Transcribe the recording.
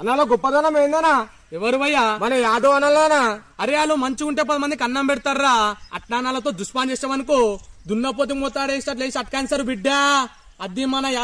అన్నలో గొప్పదనం ఏందనా ఎవరు భయ్యా మన యాదవ్ అనలానా అరే వాళ్ళు మంచిగా ఉంటే పది మందికి అన్నం పెడతారా అట్నానాలతో దుష్పాన్ చేసామనుకో దున్నపోతే వేసి అట్లా వేసి అట్కాన్సర్ బిడ్డా అది మన